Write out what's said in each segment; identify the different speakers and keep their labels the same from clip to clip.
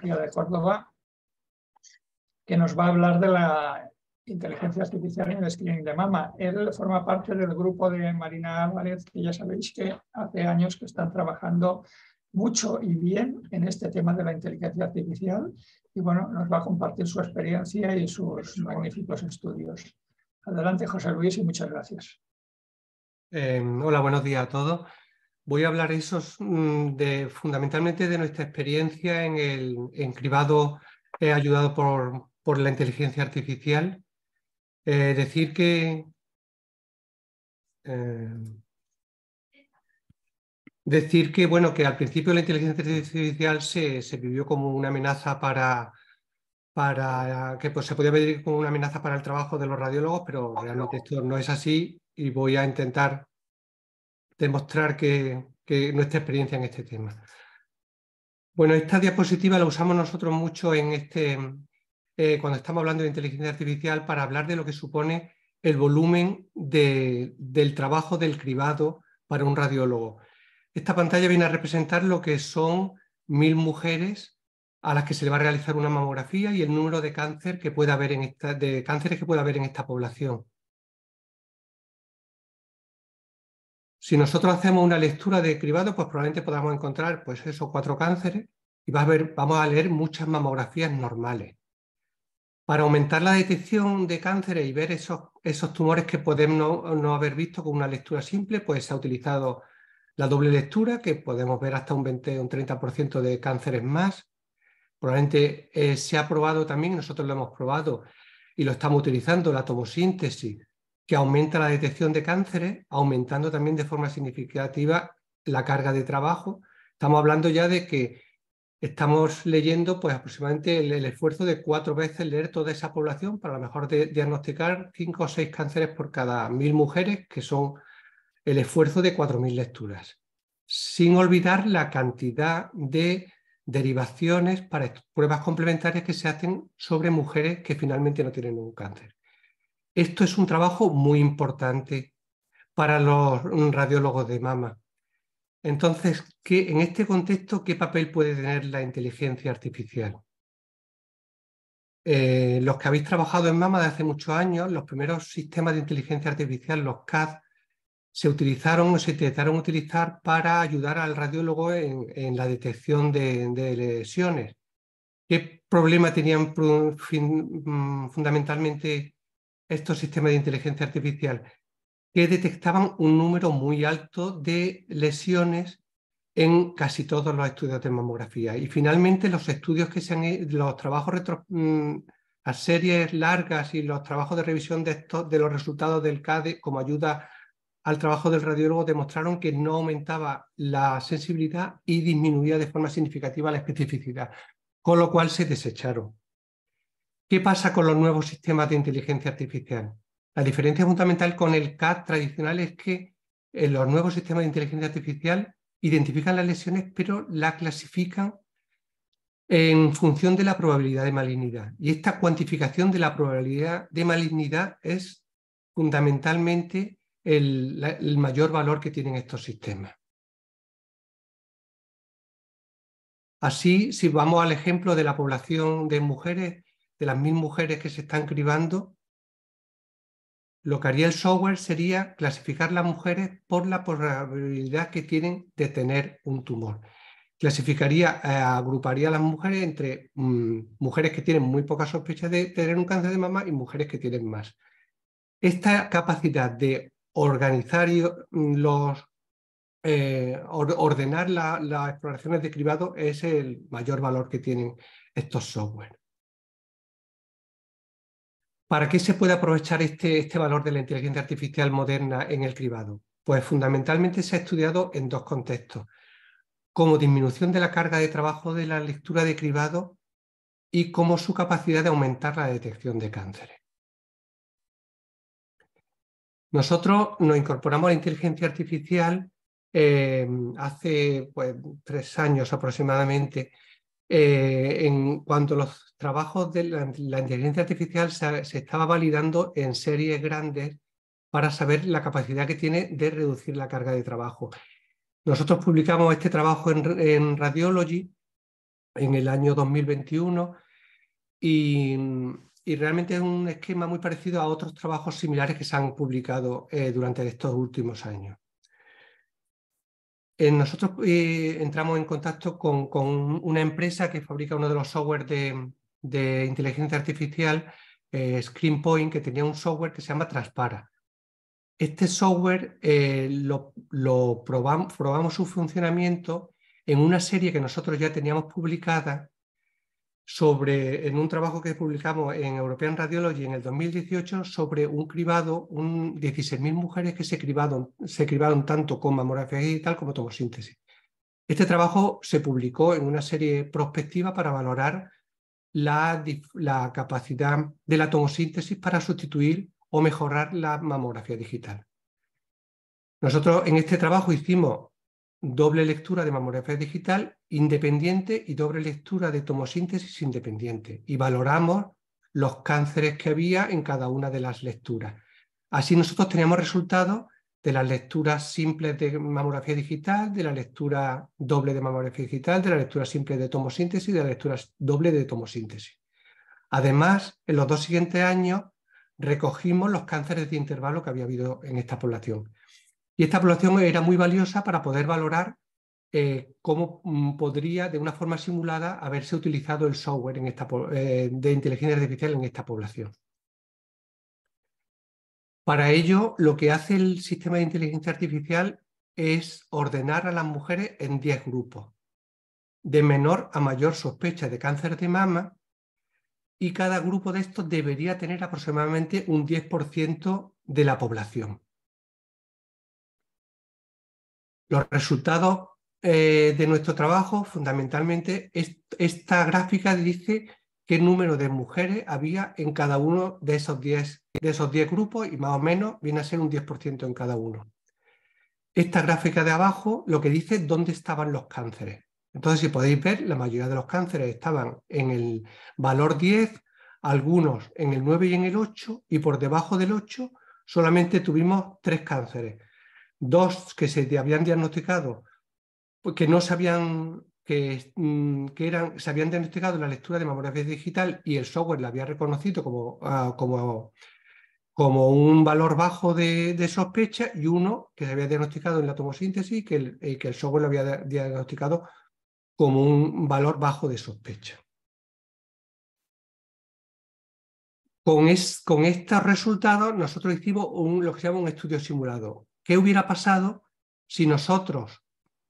Speaker 1: de Córdoba, que nos va a hablar de la inteligencia artificial en el screening de mama. Él forma parte del grupo de Marina Álvarez, que ya sabéis que hace años que están trabajando mucho y bien en este tema de la inteligencia artificial y bueno, nos va a compartir su experiencia y sus magníficos estudios. Adelante, José Luis, y muchas gracias.
Speaker 2: Eh, hola, buenos días a todos. Voy a hablar mm, de, fundamentalmente de nuestra experiencia en el en cribado eh, ayudado por, por, la inteligencia artificial. Eh, decir que... Eh, decir que, bueno, que al principio la inteligencia artificial se, vivió como una amenaza para, para que pues, se podía ver como una amenaza para el trabajo de los radiólogos, pero realmente esto no es así y voy a intentar demostrar que, nuestra experiencia en este tema. Bueno, esta diapositiva la usamos nosotros mucho en este, eh, cuando estamos hablando de inteligencia artificial para hablar de lo que supone el volumen del trabajo del cribado para un radiólogo. Esta pantalla viene a representar lo que son mil mujeres a las que se le va a realizar una mamografía y el número de, cáncer que haber en de cánceres que puede haber en esta población.
Speaker 3: Si nosotros hacemos
Speaker 2: una lectura de cribado, pues probablemente podamos encontrar, pues cuatro cánceres y vamos a leer muchas mamografías normales. Para aumentar la detección de cánceres y ver esos, tumores que podemos no, haber visto con una lectura simple, pues se ha utilizado la doble lectura, que podemos ver hasta un 20 o un 30% de cánceres más. Probablemente eh, se ha probado también, nosotros lo hemos probado y lo estamos utilizando, la tomosíntesis que aumenta la detección de cánceres, aumentando también de forma significativa la carga de trabajo. Estamos hablando ya de que estamos leyendo pues, aproximadamente el, esfuerzo de cuatro veces leer toda esa población para a lo mejor diagnosticar cinco o seis cánceres por cada mil mujeres, que son el esfuerzo de cuatro mil lecturas, sin olvidar la cantidad de derivaciones para pruebas complementarias que se hacen sobre mujeres que finalmente no tienen un cáncer. Esto es un trabajo muy importante para los radiólogos de mama. Entonces, en este contexto, ¿qué papel puede tener la inteligencia artificial? Eh, los que habéis trabajado en mama de hace muchos años, los primeros sistemas de inteligencia artificial, los CAD, se utilizaron o se intentaron utilizar para ayudar al radiólogo en, la detección de, lesiones. ¿Qué problema tenían mm, fundamentalmente estos sistemas de inteligencia artificial que detectaban un número muy alto de lesiones en casi todos los estudios de mamografía. Y finalmente los estudios que se han los trabajos retro, mm, series largas y los trabajos de revisión de, de los resultados del CADE como ayuda al trabajo del radiólogo demostraron que no aumentaba la sensibilidad y disminuía de forma significativa la especificidad, con lo cual se desecharon. ¿Qué pasa con los nuevos sistemas de inteligencia artificial? La diferencia fundamental con el CAD tradicional es que eh, los nuevos sistemas de inteligencia artificial identifican las lesiones, pero las clasifican en función de la probabilidad de malignidad. Y esta cuantificación de la probabilidad de malignidad es fundamentalmente el mayor valor que tienen estos sistemas. Así, si vamos al ejemplo de la población de mujeres, de las mil mujeres que se están cribando, lo que haría el software sería clasificar las mujeres por la probabilidad que tienen de tener un tumor. Clasificaría, eh, agruparía a las mujeres entre mm, mujeres que tienen muy poca sospechas de tener un cáncer de mama y mujeres que tienen más. Esta capacidad de organizar y, mm, los, eh, ordenar las exploraciones de cribado es el mayor valor que tienen estos softwares. ¿Para qué se puede aprovechar este, este, valor de la inteligencia artificial moderna en el cribado? Pues fundamentalmente se ha estudiado en dos contextos, como disminución de la carga de trabajo de la lectura de cribado y como su capacidad de aumentar la detección de cánceres. Nosotros nos incorporamos a la inteligencia artificial eh, hace pues, tres años aproximadamente eh, en cuanto a los trabajos de la, inteligencia artificial, se, estaba validando en series grandes para saber la capacidad que tiene de reducir la carga de trabajo. Nosotros publicamos este trabajo en, Radiology en el año 2021 y, realmente es un esquema muy parecido a otros trabajos similares que se han publicado eh, durante estos últimos años. Eh, nosotros eh, entramos en contacto con, una empresa que fabrica uno de los software de, inteligencia artificial, eh, ScreenPoint, que tenía un software que se llama Traspara. Este software lo, probamos, su funcionamiento en una serie que nosotros ya teníamos publicada sobre, en un trabajo que publicamos en European Radiology en el 2018 sobre un cribado, 16.000 mujeres que se cribaron, tanto con mamografía digital como tomosíntesis. Este trabajo se publicó en una serie prospectiva para valorar la capacidad de la tomosíntesis para sustituir o mejorar la mamografía digital. Nosotros en este trabajo hicimos doble lectura de mamografía digital independiente y doble lectura de tomosíntesis independiente y valoramos los cánceres que había en cada una de las lecturas. Así nosotros teníamos resultados de las lecturas simples de mamografía digital, de la lectura doble de mamografía digital, de la lectura simple de tomosíntesis y de la lectura doble de tomosíntesis. Además, en los dos siguientes años recogimos los cánceres de intervalo que había habido en esta población. Y esta población era muy valiosa para poder valorar eh, cómo mm, podría, de una forma simulada, haberse utilizado el software eh, de inteligencia artificial en esta población. Para ello, lo que hace el sistema de inteligencia artificial es ordenar a las mujeres en 10 grupos, de menor a mayor sospecha de cáncer de mama, y cada grupo de estos debería tener aproximadamente un 10% de la población. Los resultados eh, de nuestro trabajo, fundamentalmente, esta gráfica dice qué número de mujeres había en cada uno de esos 10 de esos grupos y más o menos viene a ser un 10% en cada uno. Esta gráfica de abajo lo que dice dónde estaban los cánceres. Entonces, si podéis ver, la mayoría de los cánceres estaban en el valor 10, algunos en el 9 y en el 8, y por debajo del 8 solamente tuvimos tres cánceres, dos que se habían diagnosticado, pues, que no sabían mm, que, eran, se habían diagnosticado la lectura de mamografía digital y el software la había reconocido como, ah, como, como un valor bajo de, sospecha y uno que se había diagnosticado en la tomosíntesis que que el software lo había diagnosticado como un valor bajo de sospecha. Con, estos resultados nosotros hicimos lo que se llama un estudio simulado. ¿Qué hubiera pasado si nosotros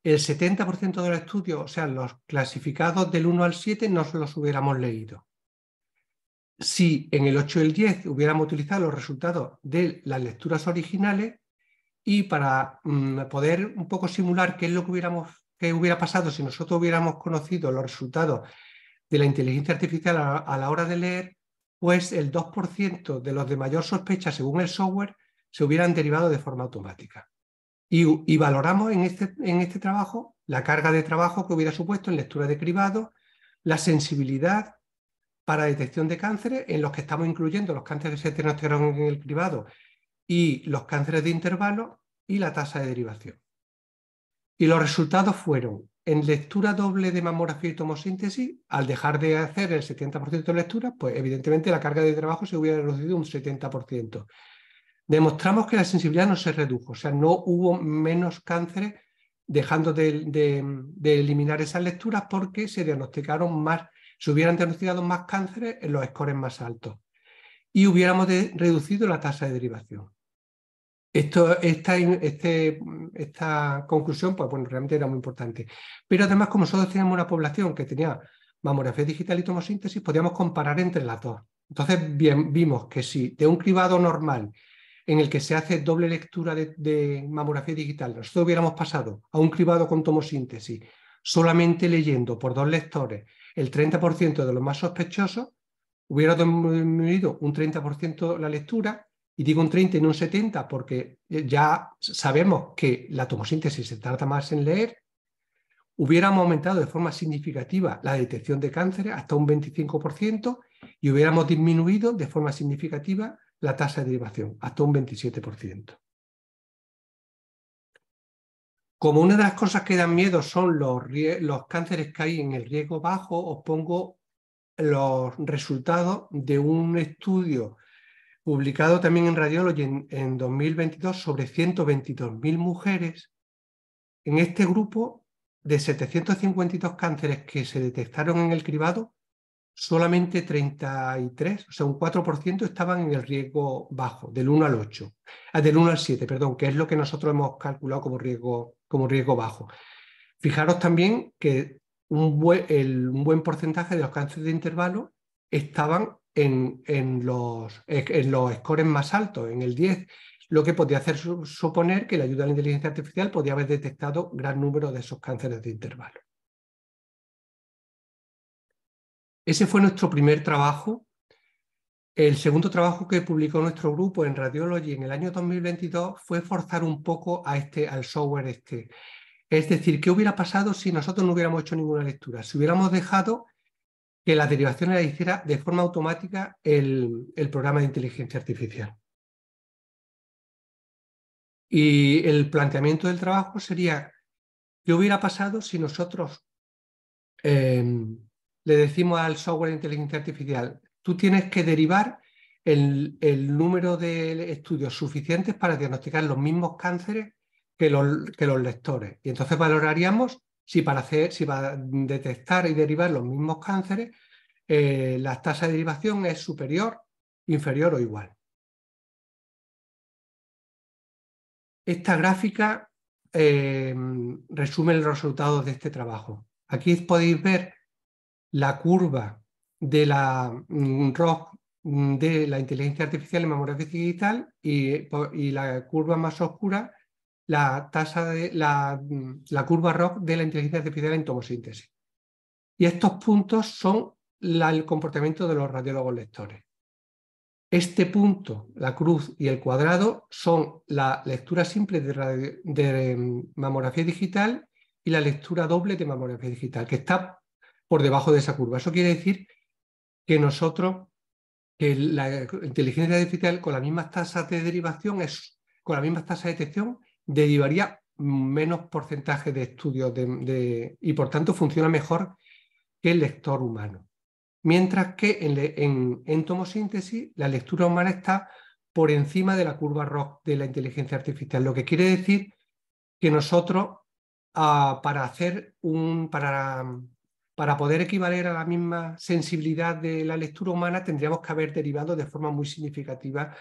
Speaker 2: el 70% de los estudios, o sea, los clasificados del 1 al 7, se los hubiéramos leído? Si en el 8 y el 10 hubiéramos utilizado los resultados de las lecturas originales y para mm, poder un poco simular qué es lo que hubiéramos qué hubiera pasado si nosotros hubiéramos conocido los resultados de la inteligencia artificial a la hora de leer, pues el 2% de los de mayor sospecha según el software se hubieran derivado de forma automática. Y, valoramos este, en este, trabajo la carga de trabajo que hubiera supuesto en lectura de cribado, la sensibilidad para detección de cánceres, en los que estamos incluyendo los cánceres que se en el cribado y los cánceres de intervalo y la tasa de derivación. Y los resultados fueron en lectura doble de mamografía y tomosíntesis, al dejar de hacer el 70% de lectura, pues evidentemente la carga de trabajo se hubiera reducido un 70% demostramos que la sensibilidad no se redujo, o sea, no hubo menos cánceres dejando de, eliminar esas lecturas porque se diagnosticaron más, se hubieran diagnosticado más cánceres en los scores más altos y hubiéramos reducido la tasa de derivación. Esto, esta, este, esta, conclusión, pues bueno, realmente era muy importante. Pero además, como nosotros teníamos una población que tenía mamografía digital y tomosíntesis, podíamos comparar entre las dos. Entonces vimos que si de un cribado normal en el que se hace doble lectura de, mamografía digital, nosotros hubiéramos pasado a un cribado con tomosíntesis solamente leyendo por dos lectores el 30% de los más sospechosos, hubiera disminuido un 30% la lectura, y digo un 30 y no un 70 porque ya sabemos que la tomosíntesis se trata más en leer, hubiéramos aumentado de forma significativa la detección de cánceres hasta un 25% y hubiéramos disminuido de forma significativa la tasa de derivación, hasta un 27%. Como una de las cosas que dan miedo son los, cánceres que hay en el riesgo bajo, os pongo los resultados de un estudio publicado también en Radiology en, en 2022 sobre 122.000 mujeres. En este grupo de 752 cánceres que se detectaron en el cribado, solamente 33, o sea, un 4% estaban en el riesgo bajo, del 1 al 8, ah, del 1 al 7, perdón, que es lo que nosotros hemos calculado como riesgo, como riesgo bajo. Fijaros también que un buen, el, buen porcentaje de los cánceres de intervalo estaban en, en, los, en los scores más altos, en el 10, lo que podía hacer suponer que la ayuda de la inteligencia artificial podía haber detectado gran número de esos cánceres de intervalo. Ese fue nuestro primer trabajo. El segundo trabajo que publicó nuestro grupo en Radiology en el año 2022 fue forzar un poco a este, al software este. Es decir, ¿qué hubiera pasado si nosotros no hubiéramos hecho ninguna lectura? Si hubiéramos dejado que las derivaciones la hiciera de forma automática el, programa de inteligencia artificial. Y el planteamiento del trabajo sería, ¿qué hubiera pasado si nosotros eh, le decimos al software de inteligencia artificial, tú tienes que derivar el, número de estudios suficientes para diagnosticar los mismos cánceres que los, lectores. Y entonces valoraríamos si para, hacer, si detectar y derivar los mismos cánceres, eh, la tasa de derivación es superior, inferior o igual. Esta gráfica eh, resume los resultados de este trabajo. Aquí podéis ver la curva de la mm, ROC mm, de la inteligencia artificial en mamografía digital y, la curva más oscura, la, tasa de, la, mm, curva ROC de la inteligencia artificial en tomosíntesis. Y estos puntos son el comportamiento de los radiólogos lectores. Este punto, la cruz y el cuadrado, son la lectura simple de, de mamografía digital y la lectura doble de mamografía digital, que está por debajo de esa curva. Eso quiere decir que nosotros, que la inteligencia artificial con las mismas tasas de derivación, es, con las mismas tasas de detección, derivaría menos porcentaje de estudios de, y por tanto funciona mejor que el lector humano. Mientras que en, en, tomosíntesis la lectura humana está por encima de la curva ROC de la inteligencia artificial, lo que quiere decir que nosotros ah, para hacer un, para para poder equivaler a la misma sensibilidad de la lectura humana, tendríamos que haber derivado de forma muy significativa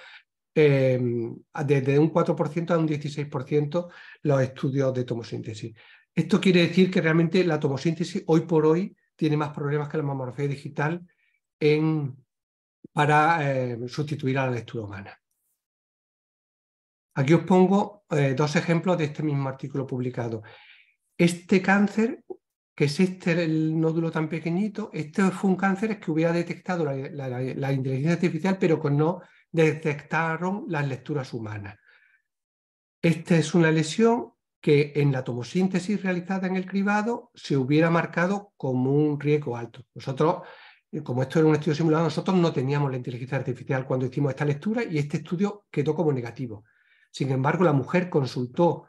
Speaker 2: desde em, un 4% a un 16% los estudios de tomosíntesis. Esto quiere decir que realmente la tomosíntesis hoy por hoy tiene más problemas que la mamografía digital para eh, sustituir a la lectura humana. Aquí os pongo eh, dos ejemplos de este mismo artículo publicado. Este cáncer que es este el nódulo tan pequeñito, este fue un cáncer que hubiera detectado la, inteligencia artificial, pero que no detectaron las lecturas humanas. Esta es una lesión que en la tomosíntesis realizada en el cribado se hubiera marcado como un riesgo alto. Nosotros, como esto era un estudio simulado, nosotros no teníamos la inteligencia artificial cuando hicimos esta lectura y este estudio quedó como negativo. Sin embargo, la mujer consultó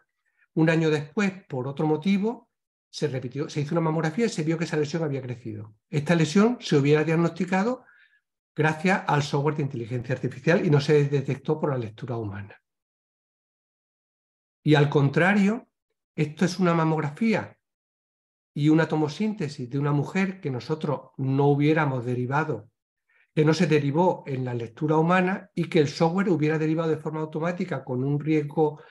Speaker 2: un año después por otro motivo se se hizo una mamografía y se vio que esa lesión había crecido. Esta lesión se hubiera diagnosticado gracias al software de inteligencia artificial y no se detectó por la lectura humana. Y al contrario, esto es una mamografía y una tomosíntesis de una mujer que nosotros no hubiéramos derivado, que no se derivó en la lectura humana y que el software hubiera derivado de forma automática con un riesgo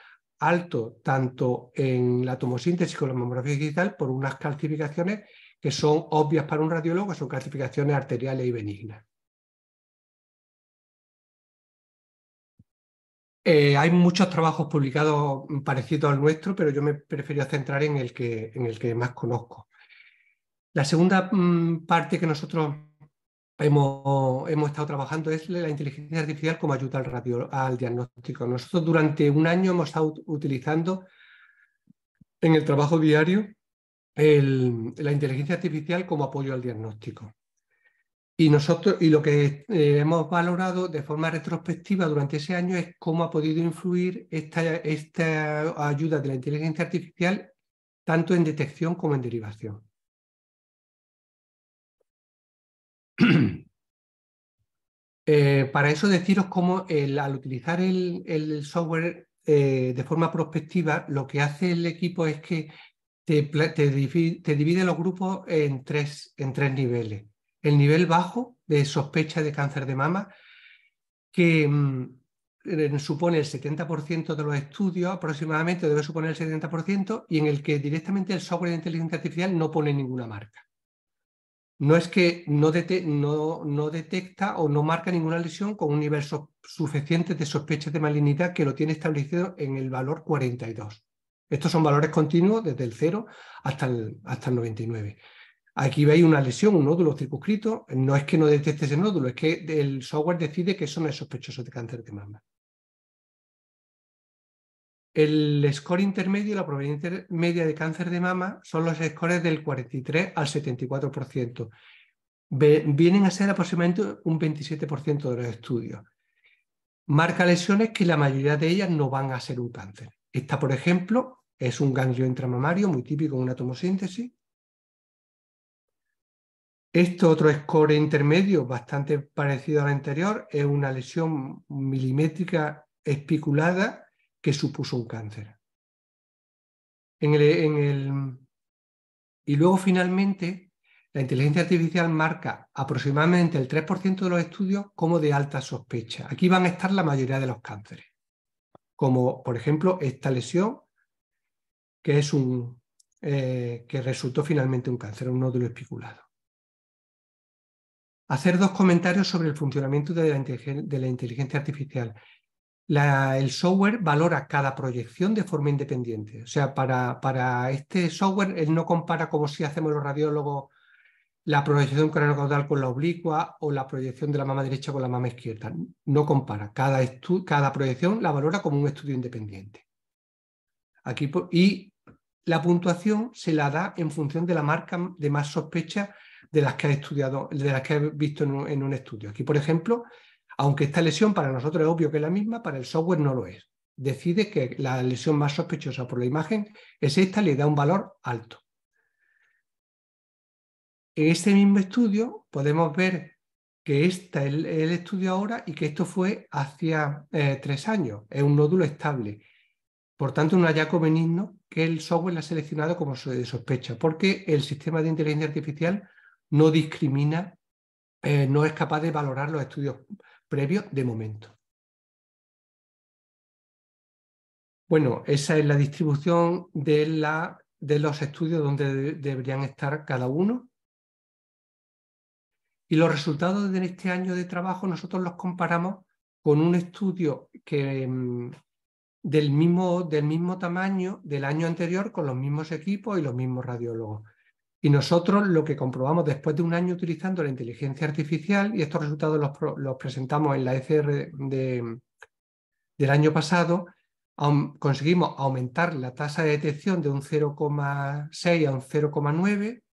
Speaker 2: alto tanto en la tomosíntesis como en la mamografía digital por unas calcificaciones que son obvias para un radiólogo, son calcificaciones
Speaker 3: arteriales y benignas. Eh, hay muchos trabajos publicados parecidos al nuestro, pero yo me prefiero centrar
Speaker 2: en el que, en el que más conozco. La segunda mm, parte que nosotros hemos, estado trabajando es la inteligencia artificial como ayuda al, diagnóstico. Nosotros durante un año hemos estado utilizando en el trabajo diario la inteligencia artificial como apoyo al diagnóstico. Y, nosotros, y lo que eh, hemos valorado de forma retrospectiva durante ese año es cómo ha podido influir esta ayuda de la inteligencia artificial
Speaker 3: tanto en detección como en derivación. Eh, para eso deciros cómo al utilizar
Speaker 2: el, software eh, de forma prospectiva, lo que hace el equipo es que te, divide, los grupos en tres, niveles. El nivel bajo de sospecha de cáncer de mama, que mm, supone el 70% de los estudios, aproximadamente debe suponer el 70%, y en el que directamente el software de inteligencia artificial no pone ninguna marca no es que no, detecta o no marca ninguna lesión con un nivel suficiente de sospechas de malignidad que lo tiene establecido en el valor 42. Estos son valores continuos desde el 0 hasta el, hasta el 99. Aquí veis una lesión, un nódulo circunscrito. No es que no detecte ese nódulo, es que el software decide que eso no es sospechoso de cáncer de mama. El score intermedio y la probabilidad media de cáncer de mama son los scores del 43 al 74%. Vienen a ser aproximadamente un 27% de los estudios. Marca lesiones que la mayoría de ellas no van a ser un cáncer. Esta, por ejemplo, es un ganglio intramamario muy típico en una tomosíntesis. Este otro score intermedio, bastante parecido al anterior, es una lesión milimétrica espiculada que supuso un cáncer. Y luego finalmente, la inteligencia artificial marca aproximadamente el 3% de los estudios como de alta sospecha. Aquí van a estar la mayoría de los cánceres, como por ejemplo esta lesión, que, es un, eh, que resultó finalmente un cáncer, un nódulo espiculado. Hacer dos comentarios sobre el funcionamiento de la inteligencia artificial el software valora cada proyección de forma independiente. O sea, para, para este software, él no compara como si hacemos los radiólogos la proyección caudal con la oblicua o la proyección de la mama derecha con la mama izquierda. No compara. Cada, cada proyección la valora como un estudio independiente. Aquí y la puntuación se la da en función de la marca de más sospecha de las que ha estudiado, de las que ha visto en un estudio. Aquí, por ejemplo, aunque esta lesión para nosotros es obvio que es la misma, para el software no lo es. Decide que la lesión más sospechosa por la imagen es esta, le da un valor alto. En este mismo estudio podemos ver que este es el, estudio ahora y que esto fue hacia eh, tres años. Es un nódulo estable. Por tanto, un hallazgo benigno que el software la ha seleccionado como sospecha, porque el sistema de inteligencia artificial no discrimina, eh, no es capaz de valorar los estudios previo de momento. Bueno, esa es la distribución de, los estudios donde deberían estar cada uno. Y los resultados de este año de trabajo nosotros los comparamos con un estudio que, mm, del mismo tamaño del año anterior con los mismos equipos y los mismos radiólogos. Y nosotros lo que comprobamos después de un año utilizando la inteligencia artificial, y estos resultados los, presentamos en la ECR del año pasado, conseguimos aumentar la tasa de detección de un 0,6 a un 0,9,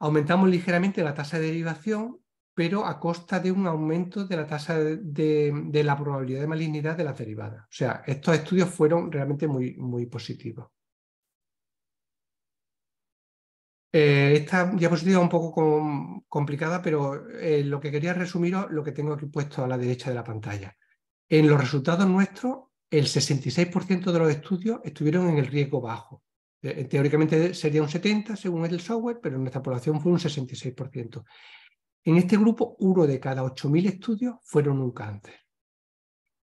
Speaker 2: aumentamos ligeramente la tasa de derivación, pero a costa de un aumento de la tasa de, la probabilidad de malignidad de las derivadas. O sea, estos estudios fueron realmente muy, muy positivos. Eh, esta diapositiva es un poco complicada, pero eh, lo que quería resumir lo que tengo aquí puesto a la derecha de la pantalla. En los resultados nuestros, el 66% de los estudios estuvieron en el riesgo bajo. Eh, teóricamente sería un 70% según el software, pero en nuestra población fue un 66%. En este grupo, uno de cada 8.000 estudios fueron un cáncer.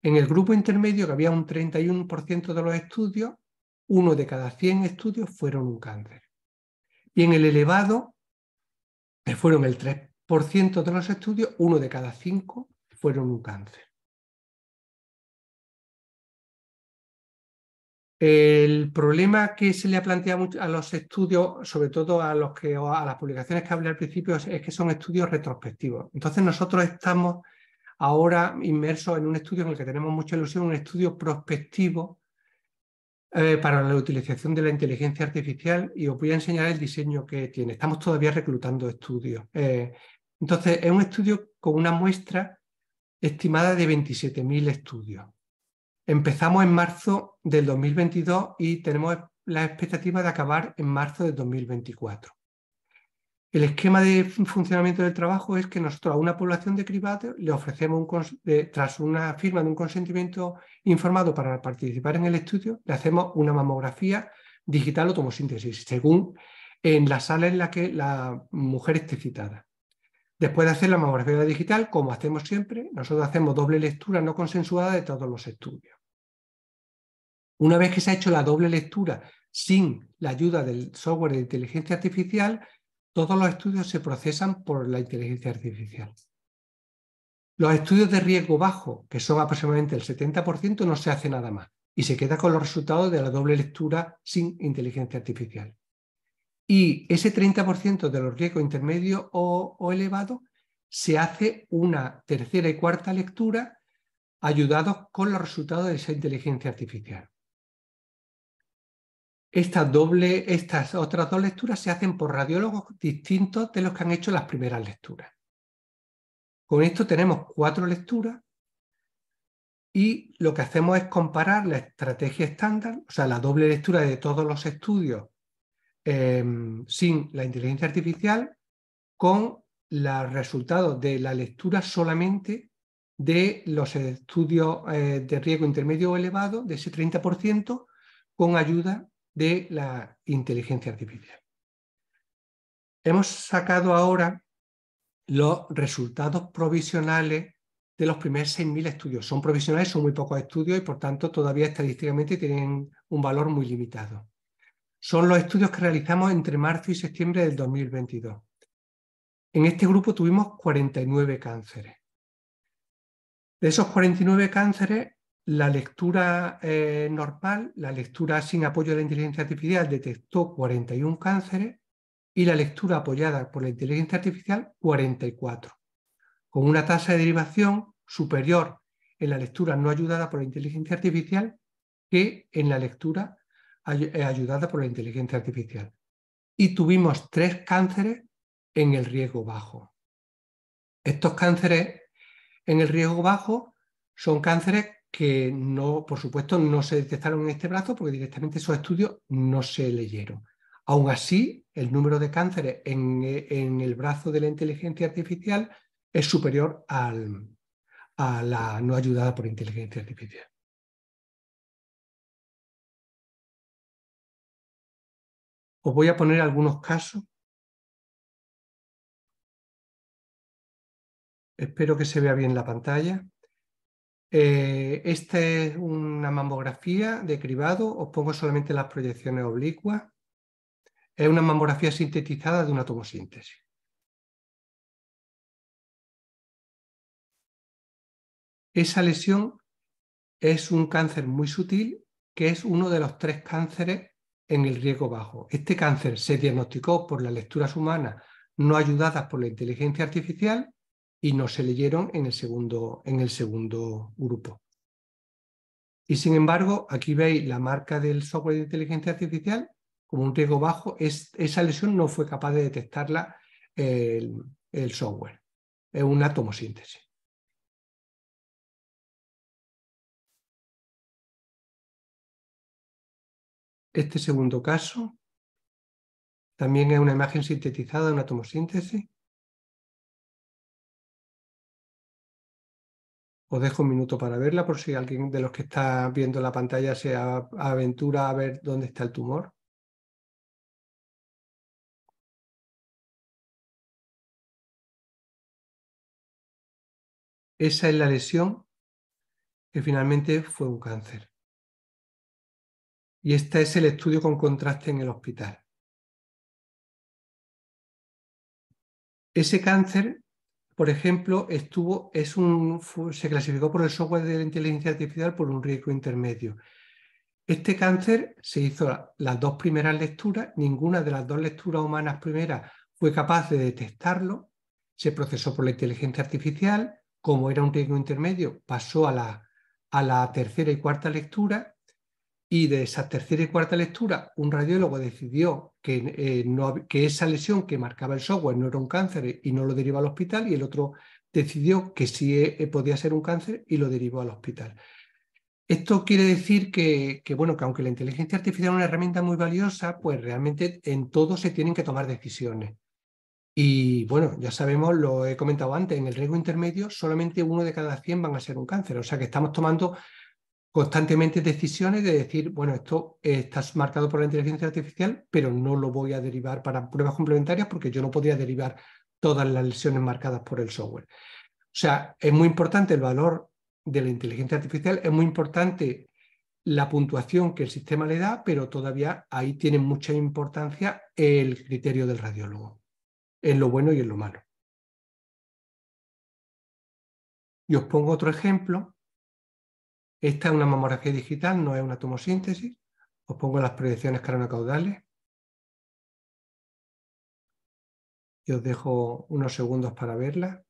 Speaker 2: En el grupo intermedio, que había un 31% de los estudios, uno de cada 100 estudios fueron un cáncer. Y en el elevado, que fueron el 3%
Speaker 3: de los estudios, uno de cada cinco fueron un cáncer. El problema que se le ha planteado
Speaker 2: a los estudios, sobre todo a, los que, a las publicaciones que hablé al principio, es que son estudios retrospectivos. Entonces nosotros estamos ahora inmersos en un estudio en el que tenemos mucha ilusión, un estudio prospectivo eh, para la utilización de la inteligencia artificial y os voy a enseñar el diseño que tiene. Estamos todavía reclutando estudios. Eh, entonces, es un estudio con una muestra estimada de 27.000 estudios. Empezamos en marzo del 2022 y tenemos la expectativa de acabar en marzo del 2024. El esquema de funcionamiento del trabajo es que nosotros a una población de cribado le ofrecemos, tras una firma de un consentimiento informado para participar en el estudio, le hacemos una mamografía digital o tomosíntesis, según en la sala en la que la mujer esté citada. Después de hacer la mamografía digital, como hacemos siempre, nosotros hacemos doble lectura no consensuada de todos los estudios. Una vez que se ha hecho la doble lectura sin la ayuda del software de inteligencia artificial, todos los estudios se procesan por la inteligencia artificial. Los estudios de riesgo bajo, que son aproximadamente el 70%, no se hace nada más y se queda con los resultados de la doble lectura sin inteligencia artificial. Y ese 30% de los riesgos intermedios o, o elevados se hace una tercera y cuarta lectura ayudados con los resultados de esa inteligencia artificial esta doble, estas otras dos lecturas se hacen por radiólogos distintos de los que han hecho las primeras lecturas. Con esto tenemos cuatro lecturas y lo que hacemos es comparar la estrategia estándar, o sea, la doble lectura de todos los estudios em, sin la inteligencia artificial con los resultados de la lectura solamente de los estudios eh, de riesgo intermedio elevado, de ese 30%, con ayuda de la inteligencia artificial. Hemos sacado ahora los resultados provisionales de los primeros 6.000 estudios. Son provisionales, son muy pocos estudios y por tanto todavía estadísticamente tienen un valor muy limitado. Son los estudios que realizamos entre marzo y septiembre del 2022. En este grupo tuvimos 49 cánceres. De esos 49 cánceres, la lectura eh, normal, la lectura sin apoyo de la inteligencia artificial, detectó 41 cánceres y la lectura apoyada por la inteligencia artificial, 44, con una tasa de derivación superior en la lectura no ayudada por la inteligencia artificial que en la lectura eh, ayudada por la inteligencia artificial. Y tuvimos tres cánceres en el riesgo bajo. Estos cánceres en el riesgo bajo son cánceres que no, por supuesto, no se detectaron en este brazo porque directamente esos estudios no se leyeron. Aún así, el número de cánceres en, el brazo de la inteligencia artificial
Speaker 3: es superior a la no ayudada por inteligencia artificial. Os voy a poner algunos casos. Espero que se vea bien la pantalla. Eh, esta es
Speaker 2: una mamografía de cribado, os pongo solamente las proyecciones oblicuas.
Speaker 3: Es una mamografía sintetizada de una tomosíntesis. Esa lesión es
Speaker 2: un cáncer muy sutil que es uno de los tres cánceres en el riesgo bajo. Este cáncer se diagnosticó por las lecturas humanas no ayudadas por la inteligencia artificial y no se leyeron en el segundo, en el segundo grupo. Y sin embargo, aquí veis la marca del software de inteligencia artificial como un riesgo bajo. esa lesión no fue capaz de detectarla el, el software.
Speaker 3: Es una tomosíntesis. Este segundo caso también es una imagen sintetizada de una tomosíntesis Os dejo un minuto para verla por si alguien de los que está viendo la pantalla se aventura a ver dónde está el tumor. Esa es la lesión que finalmente fue un cáncer. Y este es el estudio con contraste en el hospital. Ese cáncer
Speaker 2: por ejemplo, estuvo, es un, se clasificó por el software de la inteligencia artificial por un riesgo intermedio. Este cáncer se hizo las dos primeras lecturas, ninguna de las dos lecturas humanas primeras fue capaz de detectarlo, se procesó por la inteligencia artificial, como era un riesgo intermedio, pasó a la, a la tercera y cuarta lectura y de esa tercera y cuarta lectura, un radiólogo decidió eh, que, esa lesión que marcaba el software no era un cáncer y no lo derivó al hospital, y el otro decidió que sí eh, eh, podía ser un cáncer y lo derivó al hospital. Esto quiere decir que, bueno, que aunque la inteligencia artificial es una herramienta muy valiosa, pues realmente en todo se tienen que tomar decisiones. Y bueno, ya sabemos, lo he comentado antes, en el riesgo intermedio solamente uno de cada 100 van a ser un cáncer. O sea que estamos tomando constantemente decisiones de decir, bueno, esto está marcado por la inteligencia artificial, pero no lo voy a derivar para pruebas complementarias porque yo no podría derivar todas las lesiones marcadas por el software. O sea, es muy importante el valor de la inteligencia artificial, es muy importante la puntuación que el sistema le da, pero todavía ahí tiene mucha importancia
Speaker 3: el criterio del radiólogo, en lo bueno y en lo malo. Y os pongo otro ejemplo esta es una
Speaker 2: mamografía digital, no es una tomosíntesis. Os pongo las proyecciones caronocaudales.
Speaker 3: Y os dejo unos segundos para verla.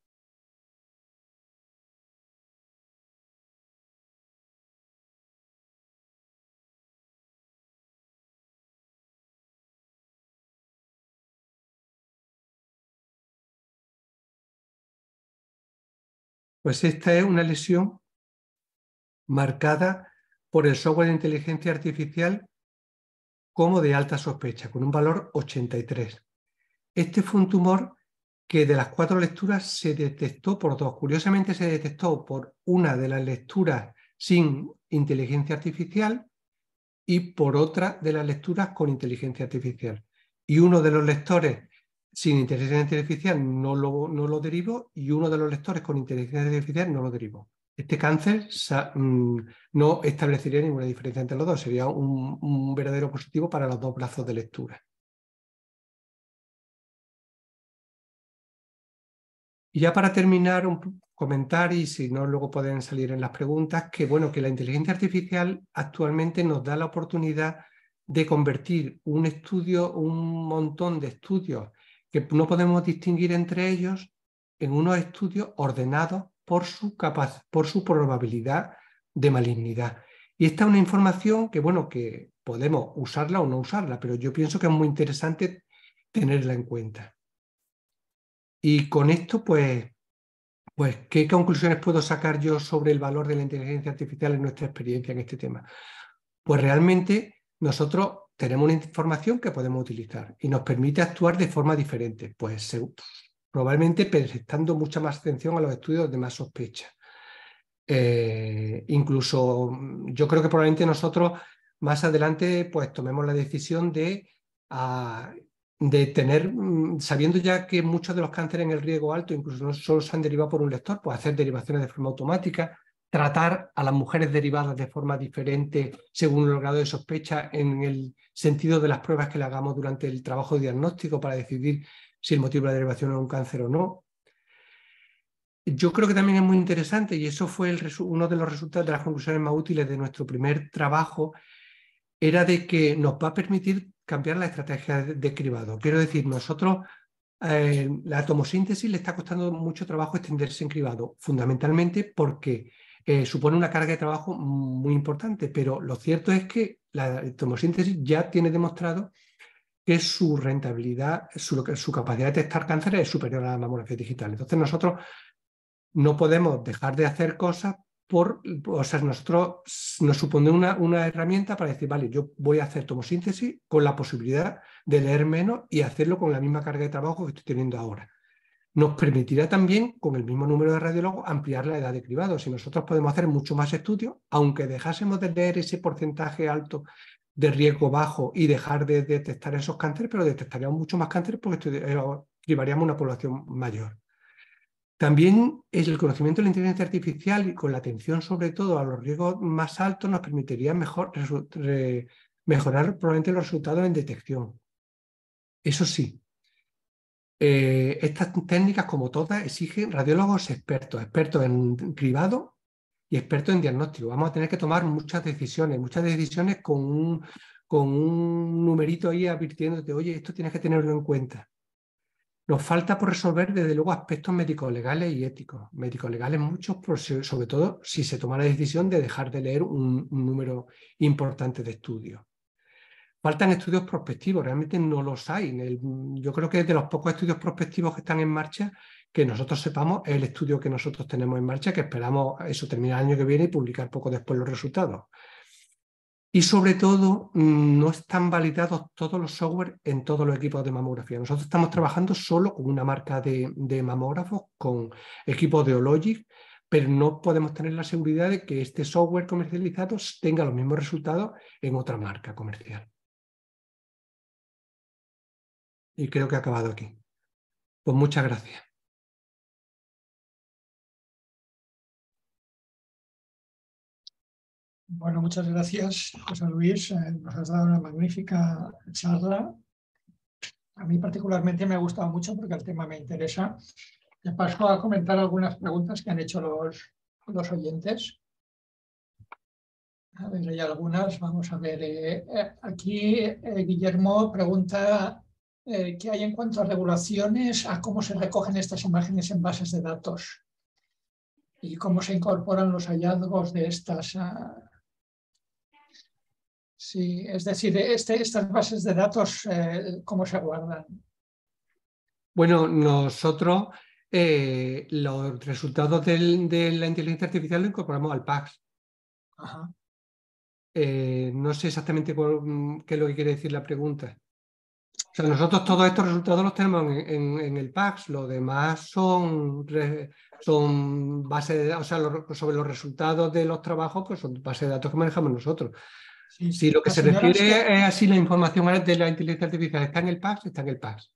Speaker 3: Pues esta es una lesión marcada
Speaker 2: por el software de inteligencia artificial como de alta sospecha, con un valor 83. Este fue un tumor que de las cuatro lecturas se detectó por dos. Curiosamente se detectó por una de las lecturas sin inteligencia artificial y por otra de las lecturas con inteligencia artificial. Y uno de los lectores sin inteligencia artificial no lo, no lo derivó y uno de los lectores con inteligencia artificial no lo derivó este cáncer mm, no
Speaker 3: establecería ninguna diferencia entre los dos, sería un, verdadero positivo para los dos brazos de lectura. Y ya para terminar, un comentar, y si no, luego pueden salir en las preguntas, que bueno, que la inteligencia
Speaker 2: artificial actualmente nos da la oportunidad de convertir un estudio, un montón de estudios que no podemos distinguir entre ellos, en unos estudios ordenados por su, por su probabilidad de malignidad. Y esta es una información que, bueno, que podemos usarla o no usarla, pero yo pienso que es muy interesante tenerla en cuenta. Y con esto, pues, pues, ¿qué conclusiones puedo sacar yo sobre el valor de la inteligencia artificial en nuestra experiencia en este tema? Pues realmente nosotros tenemos una información que podemos utilizar y nos permite actuar de forma diferente. Pues probablemente prestando mucha más atención a los estudios de más sospecha. Eh, incluso mm, yo creo que probablemente nosotros más adelante pues tomemos la decisión de, ah, de tener, mm, sabiendo ya que muchos de los cánceres en el riesgo alto incluso no solo se han derivado por un lector, pues hacer derivaciones de forma automática, tratar a las mujeres derivadas de forma diferente según el grado de sospecha en el sentido de las pruebas que le hagamos durante el trabajo diagnóstico para decidir si el motivo de la derivación era un cáncer o no. Yo creo que también es muy interesante y eso fue uno de los resultados de las conclusiones más útiles de nuestro primer trabajo, era de que nos va a permitir cambiar la estrategia de, cribado. Quiero decir, nosotros eh, la tomosíntesis le está costando mucho trabajo extenderse en cribado, fundamentalmente porque eh, supone una carga de trabajo muy importante, pero lo cierto es que la tomosíntesis ya tiene demostrado que su rentabilidad, su, capacidad de detectar cáncer es superior a la mamografía digital. Entonces nosotros no podemos dejar de hacer cosas por, o sea, nosotros nos supone una, una, herramienta para decir, vale, yo voy a hacer tomosíntesis con la posibilidad de leer menos y hacerlo con la misma carga de trabajo que estoy teniendo ahora. Nos permitirá también, con el mismo número de radiólogos, ampliar la edad de cribado. Si nosotros podemos hacer mucho más estudios, aunque dejásemos de leer ese porcentaje alto de riesgo bajo y dejar de detectar esos cánceres, pero detectaríamos mucho más cánceres porque eh, llevaríamos una población mayor. También el conocimiento de la inteligencia artificial y con la atención sobre todo a los riesgos más altos nos permitiría mejorar probablemente los resultados en detección. Eso sí, eh, estas técnicas como todas exigen radiólogos expertos, expertos en cribado y expertos en diagnóstico. Vamos a tener que tomar muchas decisiones, muchas decisiones con un, con un numerito ahí advirtiéndote, oye, esto tienes que tenerlo en cuenta. Nos falta por resolver, desde luego, aspectos médico-legales y éticos. Médico-legales muchos, sobre todo si se toma la decisión de dejar de leer un, número importante de estudios. Faltan estudios prospectivos, realmente no los hay. yo creo que de los pocos estudios prospectivos que están en marcha, que nosotros sepamos es el estudio que nosotros tenemos en marcha, que esperamos eso terminar el año que viene y publicar poco después los resultados. Y sobre todo, mm, no están validados todos los software en todos los equipos de mamografía. Nosotros estamos trabajando solo con una marca de, mamógrafos, con equipos de Ologic, pero no podemos tener la seguridad de que este software comercializado
Speaker 3: tenga los mismos resultados en otra marca comercial. Y creo que ha acabado aquí. Pues muchas gracias. Bueno, muchas gracias, José Luis. Eh, nos has dado una magnífica charla.
Speaker 1: A mí particularmente me ha gustado mucho porque el tema me interesa. paso a comentar algunas preguntas que han hecho los, oyentes. A ver, hay algunas. Vamos a ver. Eh, eh, aquí Guillermo pregunta qué hay en cuanto a regulaciones, a cómo se recogen estas imágenes en bases de datos y cómo se incorporan los hallazgos de estas ah, Sí, es decir, este, estas bases de datos, eh, ¿cómo se guardan?
Speaker 2: Bueno, nosotros eh, los resultados de la inteligencia artificial los incorporamos al PAX. Eh, no sé exactamente qué es lo que quiere decir la pregunta. O sea, nosotros todos estos resultados los tenemos en, el PAX, lo demás son, son bases, o sea, sobre los resultados de los trabajos, pues son bases de datos que manejamos nosotros si lo que se refiere es así, la información de la inteligencia artificial está en el PAS, está en el PAS.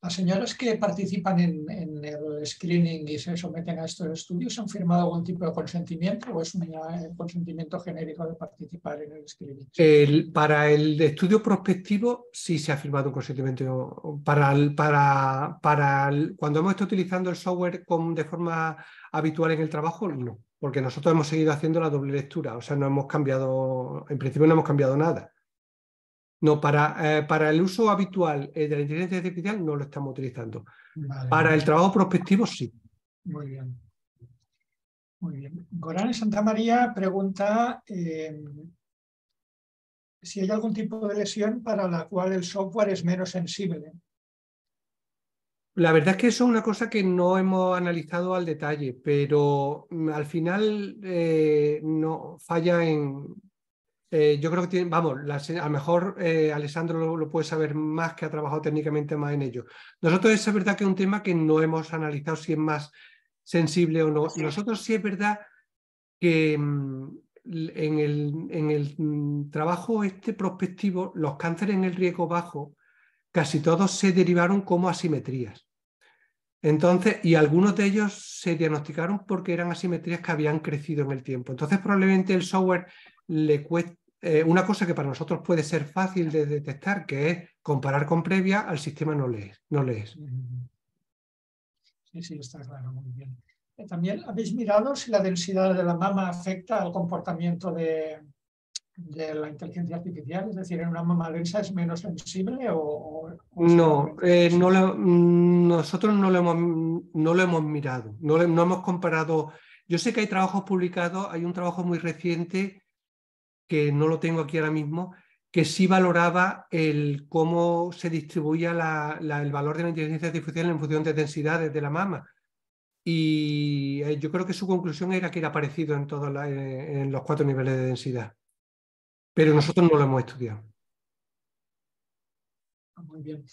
Speaker 1: Las señoras que participan en, el screening y se someten a estos estudios, ¿han firmado algún tipo de consentimiento o es un eh, consentimiento genérico de participar en el screening?
Speaker 2: para el estudio prospectivo sí se ha firmado un consentimiento. cuando hemos estado utilizando el software con, de forma habitual en el trabajo, no, porque nosotros hemos seguido haciendo la doble lectura, o sea, no hemos cambiado, en principio no hemos cambiado nada. No, para, eh, para el uso habitual eh, de la inteligencia artificial no lo estamos utilizando. para el trabajo prospectivo sí. Muy bien. Muy
Speaker 1: bien. Gorán Santa María pregunta eh, si hay algún tipo de lesión para la cual el software es menos sensible.
Speaker 2: La verdad es que eso es una cosa que no hemos analizado al detalle, pero mm, al final no falla en, eh, yo creo que tiene. vamos, a lo mejor eh, Alessandro lo, puede saber más que ha trabajado técnicamente más en ello. Nosotros es verdad que es un tema que no hemos analizado si es más sensible o no. Nosotros sí es verdad que mm, en el, mm, trabajo este prospectivo, los cánceres en el riesgo bajo, casi todos se derivaron como asimetrías. Entonces, y algunos de ellos se diagnosticaron porque eran asimetrías que habían crecido en el tiempo. Entonces, probablemente el software eh, una cosa que para nosotros puede ser fácil de detectar, que es comparar con previa, al sistema no lees. No lees.
Speaker 1: Sí, sí, está claro, muy eh, También habéis mirado si la densidad de la mama afecta al comportamiento de, la inteligencia artificial, es decir, en una mama densa es menos sensible
Speaker 2: o... no, eh, no nosotros no lo hemos, no lo hemos mirado, no, no hemos comparado. Yo sé que hay trabajos publicados, hay un trabajo muy reciente que no lo tengo aquí ahora mismo, que sí valoraba el cómo se distribuía el valor de la inteligencia artificial en función de densidades de la mama. Y eh, yo creo que su conclusión era que era parecido en todos eh, en los cuatro niveles de densidad. Pero nosotros no lo hemos estudiado.
Speaker 1: Ah, muy bien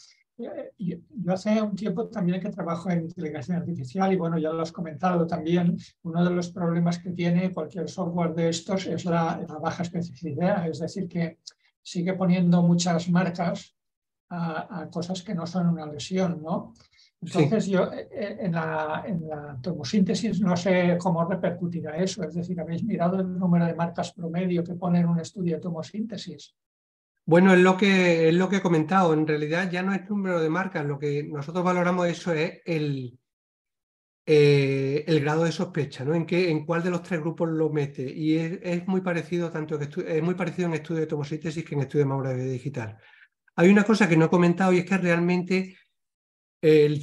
Speaker 1: yo hace un tiempo también que trabajo en inteligencia artificial y bueno, ya lo has comentado también, uno de los problemas que tiene cualquier software de estos es la, baja especificidad, es decir, que sigue poniendo muchas marcas a, cosas que no son una lesión, ¿no? Entonces yo eh, eh, en la, en la tomosíntesis no sé cómo repercutirá eso, es decir, ¿habéis mirado el número de marcas promedio que en un estudio de tomosíntesis?
Speaker 2: Bueno, es lo que es lo que he comentado. En realidad ya no es número de marcas, lo que nosotros valoramos eso es el, eh, el grado de sospecha, ¿no? En en cuál de los tres grupos lo mete. Y es, muy parecido, tanto que es muy parecido en estudio de tomosíntesis que en estudio de mamografía digital. Hay una cosa que no he comentado y es que realmente el,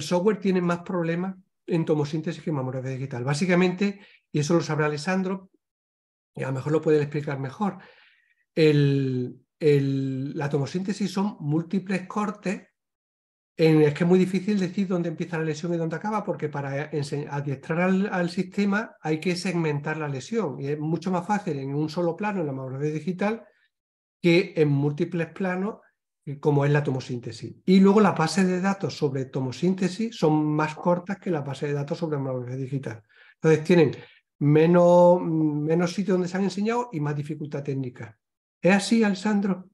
Speaker 2: software tiene más problemas en tomosíntesis que en mamografía digital. Básicamente, y eso lo sabrá Alessandro, y a lo mejor lo puede explicar mejor la tomosíntesis son múltiples cortes. es que es muy difícil decir dónde empieza la lesión y dónde acaba, porque para adiestrar al, sistema hay que segmentar la lesión. Y es mucho más fácil en un solo plano, en la mamografía digital, que en múltiples planos, eh, como es la tomosíntesis. Y luego las bases de datos sobre tomosíntesis son más cortas que la bases de datos sobre mamografía digital. Entonces tienen menos, menos sitios donde se han enseñado y más dificultad técnica. ¿Es así, Alessandro?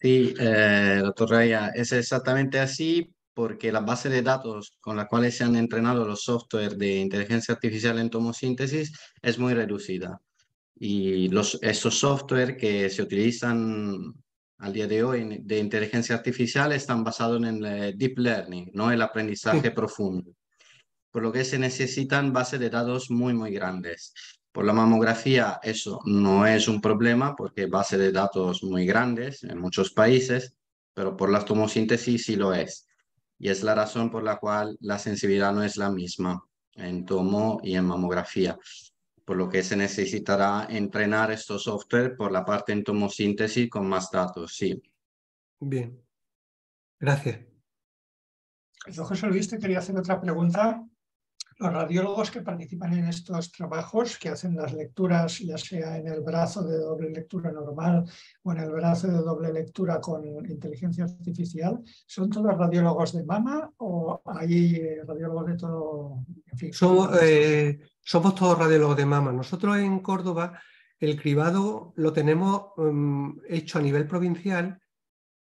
Speaker 4: Sí, eh, doctor Raya, es exactamente así porque la base de datos con la cual se han entrenado los software de inteligencia artificial en tomosíntesis es muy reducida. Y los, esos software que se utilizan al día de hoy de inteligencia artificial están basados en el deep learning, no el aprendizaje profundo. Por lo que se necesitan bases de datos muy, muy grandes. Por la mamografía eso no es un problema porque base de datos muy grandes en muchos países, pero por la tomosíntesis sí lo es. Y es la razón por la cual la sensibilidad no es la misma en tomo y en mamografía por lo que se necesitará entrenar estos software por la parte en tomosíntesis con más datos, sí.
Speaker 2: Bien, gracias.
Speaker 1: José Luis, quería hacer otra pregunta los radiólogos que participan en estos trabajos, que hacen las lecturas, ya sea en el brazo de doble lectura normal o en el brazo de doble lectura con inteligencia artificial, ¿son todos radiólogos de mama o hay eh, radiólogos de
Speaker 4: todo?
Speaker 2: Eh, somos, todos radiólogos de mama. Nosotros en Córdoba el cribado lo tenemos mm, hecho a nivel provincial,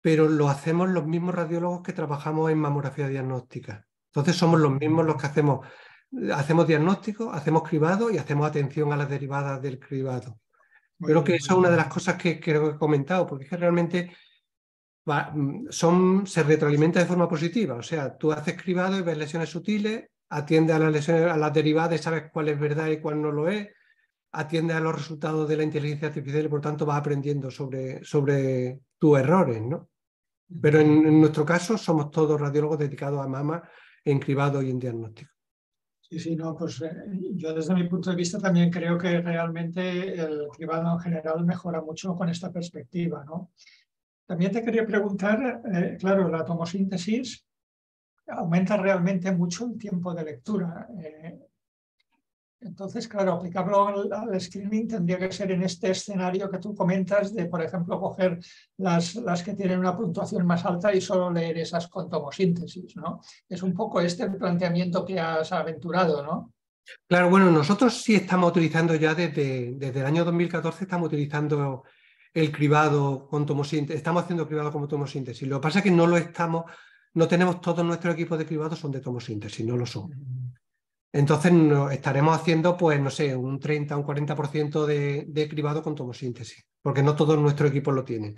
Speaker 2: pero lo hacemos los mismos radiólogos que trabajamos en mamografía diagnóstica. Entonces somos los mismos los que hacemos hacemos diagnóstico, hacemos cribado y hacemos atención a las derivadas del cribado. creo que esa es una de las cosas que creo que he comentado, porque realmente son, se retroalimenta de forma positiva. O sea, tú haces cribado y ves lesiones sutiles, atiende a las lesiones, a las derivadas y sabes cuál es verdad y cuál no lo es, atiende a los resultados de la inteligencia artificial y por tanto vas aprendiendo sobre, sobre tus errores, ¿no? Pero en, en nuestro caso somos todos radiólogos dedicados a mama en cribado y en diagnóstico.
Speaker 1: Y sí, no, pues eh, yo desde mi punto de vista también creo que realmente el privado en general mejora mucho con esta perspectiva, ¿no? También te quería preguntar, eh, claro, la tomosíntesis aumenta realmente mucho el tiempo de lectura. Eh, entonces, claro, aplicarlo al, screening tendría que ser en este escenario que tú comentas de, por ejemplo, coger las, que tienen una puntuación más alta y solo leer esas con tomosíntesis, ¿no? Es un poco este el planteamiento que has aventurado, ¿no?
Speaker 2: Claro, bueno, nosotros sí estamos utilizando ya desde, desde el año 2014, estamos utilizando el cribado con tomosíntesis, estamos haciendo cribado con tomosíntesis. Lo que pasa es que no lo estamos, no tenemos todos nuestros equipos de cribado son de tomosíntesis, no lo son. Entonces estaremos haciendo, pues, no sé, un 30, un 40% de, cribado con tomosíntesis, porque no todos nuestro equipo lo tiene.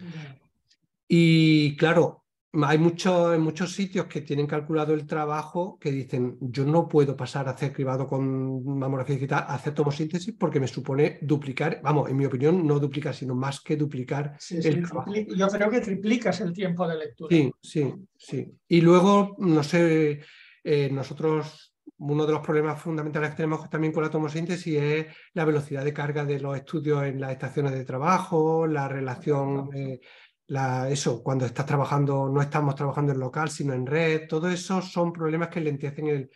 Speaker 2: Y claro, hay muchos, muchos sitios que tienen calculado el trabajo que dicen, yo no puedo pasar a hacer cribado con mamografía digital, a hacer tomosíntesis, porque me supone duplicar, vamos, en mi opinión, no duplicar, sino más que duplicar
Speaker 1: Yo creo que triplicas el tiempo de lectura. Sí,
Speaker 2: sí, sí. Y luego, no sé, eh, nosotros uno de los problemas fundamentales que tenemos también con la tomosíntesis es la velocidad de carga de los estudios en las estaciones de trabajo, la relación, eh, eso, cuando estás trabajando, no estamos trabajando en local, sino en red, todo eso son problemas que lentecen el,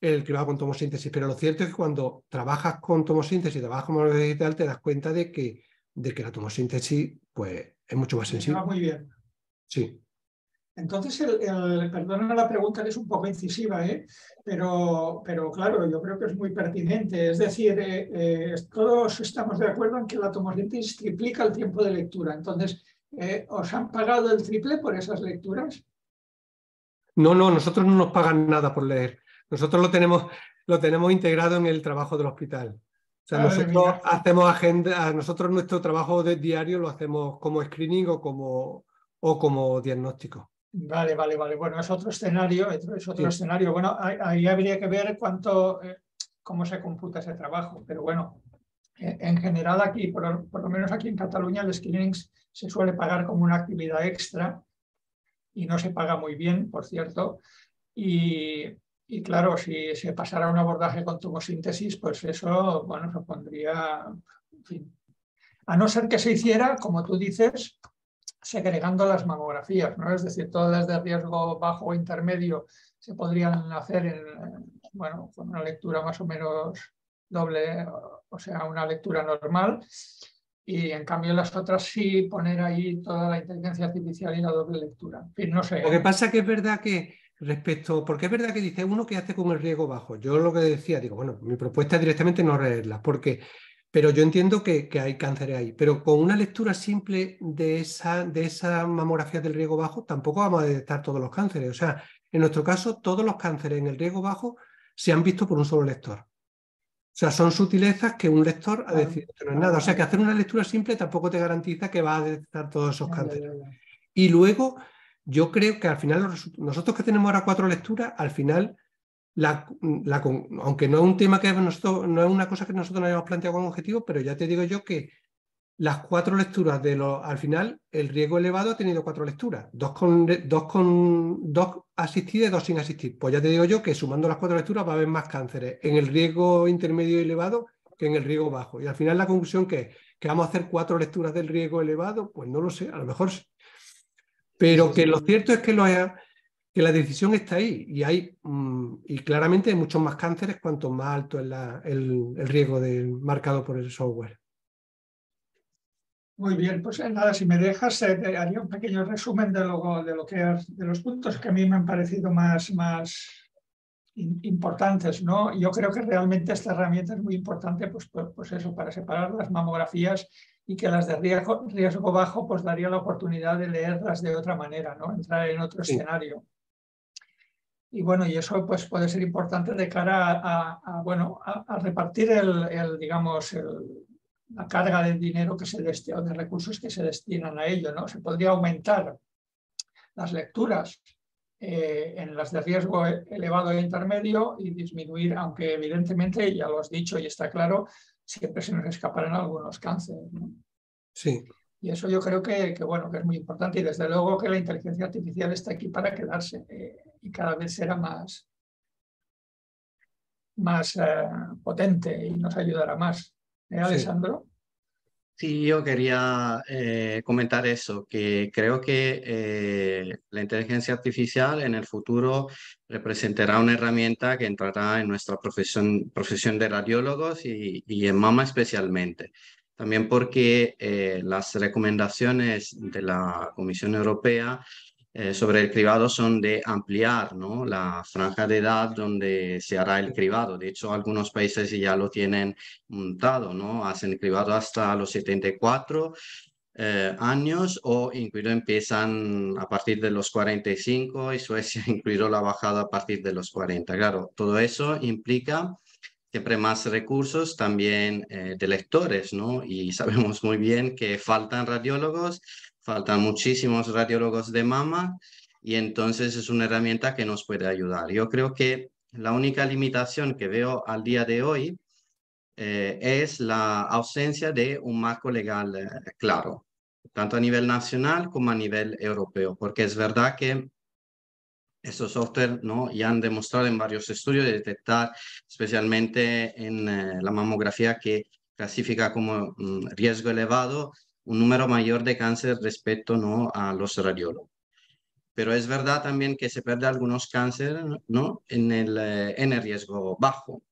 Speaker 2: el cribado con tomosíntesis. Pero lo cierto es que cuando trabajas con tomosíntesis, trabajas como digital, te das cuenta de que, de que la tomosíntesis pues, es mucho más sensible. Sí. Entonces, el, perdona la pregunta que es un poco incisiva, ¿eh?
Speaker 1: pero, pero claro, yo creo que es muy pertinente. Es decir, eh, eh, todos estamos de acuerdo en que la tomosíntesis triplica el tiempo de lectura. Entonces, eh, ¿os han pagado el triple por esas lecturas?
Speaker 2: No, no, nosotros no nos pagan nada por leer. Nosotros lo tenemos, lo tenemos integrado en el trabajo del hospital. O sea, nosotros hacemos agenda, nosotros nuestro trabajo de diario lo hacemos como screening como, o como diagnóstico.
Speaker 1: Vale, vale, vale. Bueno, es otro escenario, es otro escenario.
Speaker 2: Bueno, ahí habría
Speaker 1: que ver cuánto, eh, cómo se computa ese trabajo, pero bueno, e, en general aquí, por, lo menos aquí en Cataluña, el screening se suele pagar como una actividad extra y no se paga muy bien, por cierto. Y, claro, si se pasara un abordaje con tomosíntesis, pues eso, bueno, supondría, en A no ser que se hiciera, como tú dices, segregando las mamografías, ¿no? Es decir, todas las de riesgo bajo o intermedio se podrían hacer bueno, con una lectura más o menos doble, o sea, una lectura normal. Y en cambio las otras sí poner ahí toda la inteligencia artificial y la doble lectura. no sé. Lo que
Speaker 2: pasa que es verdad que respecto, porque es verdad que dice uno que hace con el riesgo bajo. Yo lo que decía, digo, bueno, mi propuesta es directamente no leerlas, porque pero yo entiendo que, hay cánceres ahí, pero con una lectura simple de esa, de esa mamografía del riego bajo tampoco vamos a detectar todos los cánceres. O sea, en nuestro caso, todos los cánceres en el riego bajo se han visto por un solo lector. O sea, son sutilezas que un lector ha decidido que no es nada. O sea, que hacer una lectura simple tampoco te garantiza que va a detectar todos esos cánceres. Y luego, yo creo que al final, nosotros que tenemos ahora cuatro lecturas, al final la, aunque no es un tema que nosotros, no es una cosa que nosotros no hayamos planteado como objetivo, pero ya te digo yo que las cuatro lecturas de lo al final, el riesgo elevado ha tenido cuatro lecturas, dos con dos con dos asistidas y dos sin asistir. Pues ya te digo yo que sumando las cuatro lecturas va a haber más cánceres en el riesgo intermedio elevado que en el riesgo bajo. Y al final la conclusión que es que vamos a hacer cuatro lecturas del riesgo elevado, pues no lo sé, a lo mejor sí. Pero que lo cierto es que lo haya que la decisión está ahí y hay mm, y claramente hay muchos más cánceres cuanto más alto es el, riesgo del marcado por el software.
Speaker 1: Muy bien, pues eh, nada, si me dejas, eh, haría un pequeño resumen de lo, de lo de los puntos que a mí me han parecido más, más importantes, ¿no? Yo creo que realmente esta herramienta es muy importante, pues, pues, pues eso, para separar las mamografías y que las de riesgo, bajo pues daría la oportunidad de leerlas de otra manera, ¿no? entrar en otro escenario y bueno, y eso pues puede ser importante de cara a, bueno, a, repartir el, digamos, la carga de dinero que se de recursos que se destinan a ello, ¿no? Se podría aumentar las lecturas eh, en las de riesgo e-, elevado e intermedio y disminuir, aunque evidentemente, ya lo has dicho y está claro, siempre se nos escaparán algunos cánceres, Sí, y eso yo creo que, bueno, que es muy importante y desde luego que la inteligencia artificial está aquí para quedarse eh, y cada vez será más, más eh, potente y nos ayudará más. ¿Eh, Alessandro?
Speaker 4: Sí. yo quería eh, comentar eso, que creo que la inteligencia artificial en el futuro representará una herramienta que entrará en nuestra profesión, profesión de radiólogos y en MAMA especialmente también porque eh, las recomendaciones de la Comisión Europea eh, sobre el cribado son de ampliar ¿no? la franja de edad donde se hará el cribado. De hecho, algunos países ya lo tienen montado, ¿no? hacen el cribado hasta los 74 eh, años o incluso empiezan a partir de los 45 y Suecia incluido la bajada a partir de los 40. Claro, todo eso implica siempre más recursos también eh, de lectores, ¿no? Y sabemos muy bien que faltan radiólogos, faltan muchísimos radiólogos de mama y entonces es una herramienta que nos puede ayudar. Yo creo que la única limitación que veo al día de hoy eh, es la ausencia de un marco legal eh, claro, tanto a nivel nacional como a nivel europeo, porque es verdad que estos software ¿no? ya han demostrado en varios estudios de detectar, especialmente en eh, la mamografía que clasifica como mm, riesgo elevado, un número mayor de cáncer respecto ¿no? a los radiólogos. Pero es verdad también que se pierde algunos cánceres ¿no? en, eh, en el riesgo bajo.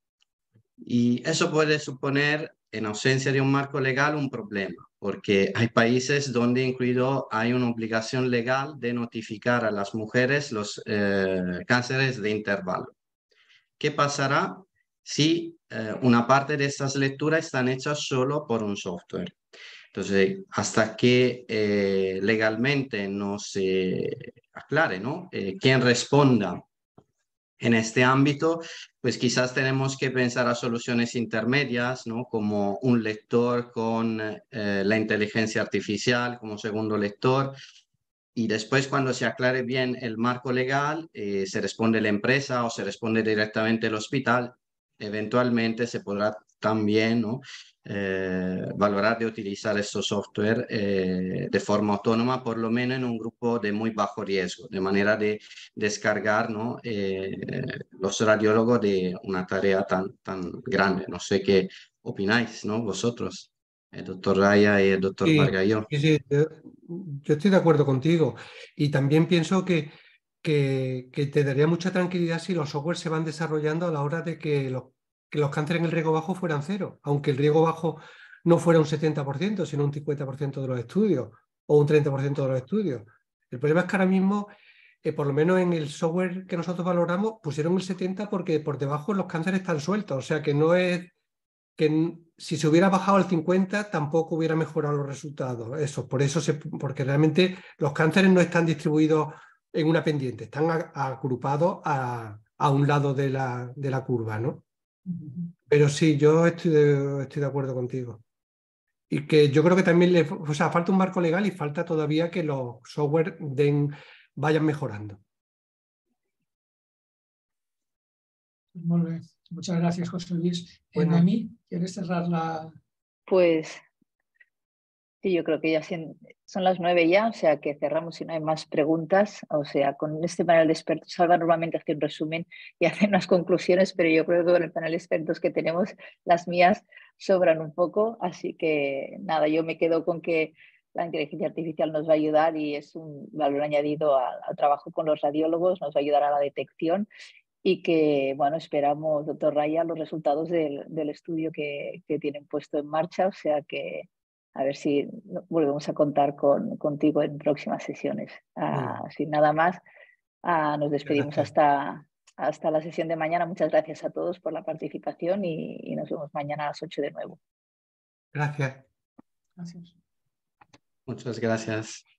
Speaker 4: Y eso puede suponer, en ausencia de un marco legal, un problema porque hay países donde incluido hay una obligación legal de notificar a las mujeres los eh, cánceres de intervalo. ¿Qué pasará si eh, una parte de estas lecturas están hechas solo por un software? Entonces, hasta que eh, legalmente no se aclare, ¿no? quien responda en este ámbito, pues quizás tenemos que pensar a soluciones intermedias, ¿no? Como un lector con eh, la inteligencia artificial como segundo lector. Y después, cuando se aclare bien el marco legal, eh, se responde la empresa o se responde directamente el hospital. Eventualmente se podrá también ¿no? Eh, valorar de utilizar estos software eh, de forma autónoma, por lo menos en un grupo de muy bajo riesgo, de manera de descargar ¿no? Eh, los radiólogos de una tarea tan, tan grande. No sé qué opináis ¿no? vosotros, el doctor Raya y el doctor Vargas. yo
Speaker 2: estoy de acuerdo contigo y también pienso que... Que, que, te daría mucha tranquilidad si los software se van desarrollando a la hora de que los que los cánceres en el riesgo bajo fueran cero, aunque el riego bajo no fuera un 70%, sino un 50% de los estudios o un 30% de los estudios. El problema es que ahora mismo, eh, por lo menos en el software que nosotros valoramos, pusieron el 70% porque por debajo los cánceres están sueltos, o sea que no es que si se hubiera bajado al 50 tampoco hubiera mejorado los resultados. Eso, por eso porque realmente los cánceres no están distribuidos en una pendiente, están agrupados a, un lado de la, de la curva, ¿no? Pero sí, yo estoy de, acuerdo contigo. Y que yo creo que también le, sea, falta un marco legal y falta todavía que los software vayan mejorando.
Speaker 3: Muchas gracias, José Luis. Eh, bueno. ¿quieres cerrar la...? Pues
Speaker 1: Sí, yo creo que ya son las nueve ya, o sea que cerramos si no hay más preguntas. O sea, con este panel de expertos, Salva normalmente hace un resumen y hace unas conclusiones, pero yo creo que con el panel de expertos que tenemos, las mías sobran un poco. Así que nada, yo me quedo con que la inteligencia artificial nos va a ayudar y es un valor añadido al, trabajo con los radiólogos, nos va a ayudar a la detección y que, bueno, esperamos, doctor Raya, los resultados del, estudio que, que tienen puesto en marcha. O sea que a ver si volvemos a contar contigo en próximas sesiones. Ah, sin nada más, ah, nos despedimos hasta, hasta la sesión de mañana. Muchas gracias
Speaker 3: a todos por la participación y, nos vemos mañana a las 8 de nuevo. Gracias. gracias. Muchas gracias.